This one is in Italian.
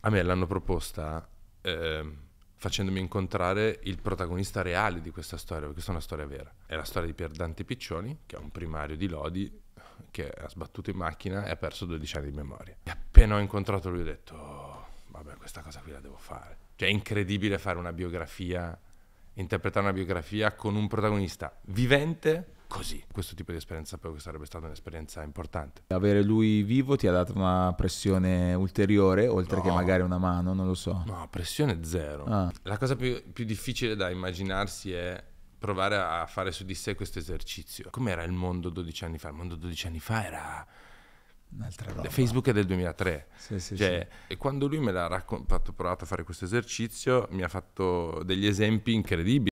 a me l'hanno proposta eh, facendomi incontrare il protagonista reale di questa storia, perché questa è una storia vera. È la storia di Pier Dante Piccioni, che è un primario di Lodi, che ha sbattuto in macchina e ha perso 12 anni di memoria. E appena ho incontrato lui ho detto, oh, vabbè, questa cosa qui la devo fare. Cioè è incredibile fare una biografia, interpretare una biografia con un protagonista vivente così. Questo tipo di esperienza poi sarebbe stata un'esperienza importante. Avere lui vivo ti ha dato una pressione ulteriore, oltre no. che magari una mano, non lo so. No, pressione zero. Ah. La cosa più, più difficile da immaginarsi è provare a fare su di sé questo esercizio. Com'era il mondo 12 anni fa? Il mondo 12 anni fa era... Un'altra roba. Facebook è del 2003. Sì, sì, cioè, sì. E quando lui me l'ha raccontato, provato a fare questo esercizio, mi ha fatto degli esempi incredibili.